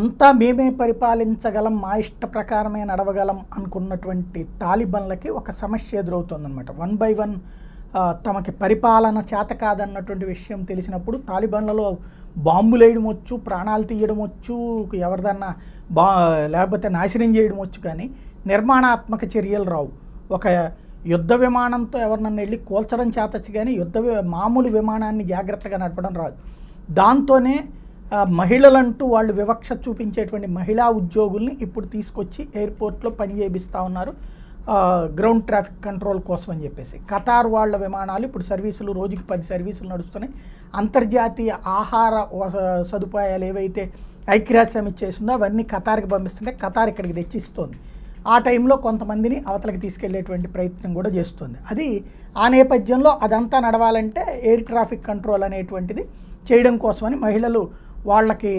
అంతా మేమే పరిపాలించగలం మా ఇష్ట ప్రకారమే నడవగలం అనుకున్నటువంటి తాలిబన్లకి ఒక సమస్య ఎదురవుతుందన్నమాట వన్ బై వన్ తమకి పరిపాలన చేత కాదన్నటువంటి విషయం తెలిసినప్పుడు తాలిబన్లలో బాంబులు వేయడం వచ్చు ప్రాణాలు తీయడం వచ్చు ఎవరిదన్నా బా లేకపోతే నాశనం చేయడం వచ్చు కానీ నిర్మాణాత్మక చర్యలు రావు ఒక యుద్ధ విమానంతో ఎవరినన్నా వెళ్ళి కూల్చడం చేతచ్చు కానీ యుద్ధ మామూలు విమానాన్ని జాగ్రత్తగా నడపడం రాదు దాంతోనే మహిళలంటూ వాళ్ళు వివక్ష చూపించేటువంటి మహిళా ఉద్యోగుల్ని ఇప్పుడు తీసుకొచ్చి ఎయిర్పోర్ట్లో పని చేపిస్తూ ఉన్నారు గ్రౌండ్ ట్రాఫిక్ కంట్రోల్ కోసం అని చెప్పేసి ఖతార్ వాళ్ళ విమానాలు ఇప్పుడు సర్వీసులు రోజుకి పది సర్వీసులు నడుస్తున్నాయి అంతర్జాతీయ ఆహార సదుపాయాలు ఏవైతే ఐక్యరాజ్యం ఇచ్చేసిందో అవన్నీ ఖతార్కి పంపిస్తుంటే ఖతార్ ఇక్కడికి తెచ్చిస్తోంది ఆ టైంలో కొంతమందిని అవతలకి తీసుకెళ్లేటువంటి ప్రయత్నం కూడా చేస్తుంది అది ఆ నేపథ్యంలో అదంతా నడవాలంటే ఎయిర్ ట్రాఫిక్ కంట్రోల్ అనేటువంటిది చేయడం కోసమని మహిళలు వాళ్ళకి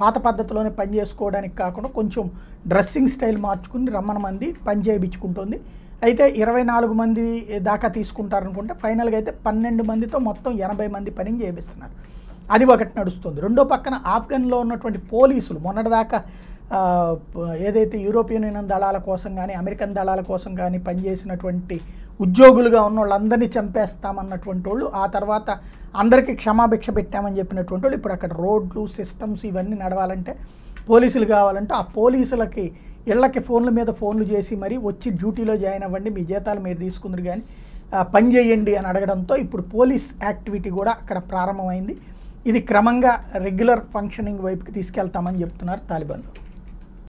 పాత పద్ధతిలోనే పని చేసుకోవడానికి కాకుండా కొంచెం డ్రెస్సింగ్ స్టైల్ మార్చుకుని రమ్మని మంది పని చేయించుకుంటుంది అయితే ఇరవై నాలుగు మంది దాకా తీసుకుంటారనుకుంటే ఫైనల్గా అయితే పన్నెండు మందితో మొత్తం ఎనభై మంది పని చేపిస్తున్నారు అది ఒకటి నడుస్తుంది రెండో పక్కన ఆఫ్ఘన్లో ఉన్నటువంటి పోలీసులు మొన్నటిదాకా ఏదైతే యూరోపియన్ యూనియన్ దళాల కోసం కానీ అమెరికన్ దళాల కోసం కానీ పనిచేసినటువంటి ఉద్యోగులుగా ఉన్న వాళ్ళందరినీ చంపేస్తామన్నటువంటి వాళ్ళు ఆ తర్వాత అందరికీ క్షమాభిక్ష పెట్టామని చెప్పినటువంటి వాళ్ళు ఇప్పుడు అక్కడ రోడ్లు సిస్టమ్స్ ఇవన్నీ నడవాలంటే పోలీసులు కావాలంటే ఆ పోలీసులకి ఇళ్ళకి ఫోన్ల మీద ఫోన్లు చేసి మరి వచ్చి డ్యూటీలో జాయిన్ అవ్వండి మీ జీతాలు మీరు తీసుకుందరు కానీ పని చేయండి అని అడగడంతో ఇప్పుడు పోలీస్ యాక్టివిటీ కూడా అక్కడ ప్రారంభమైంది ఇది క్రమంగా రెగ్యులర్ ఫంక్షనింగ్ వైపుకి తీసుకెళ్తామని చెప్తున్నారు తాలిబాన్లు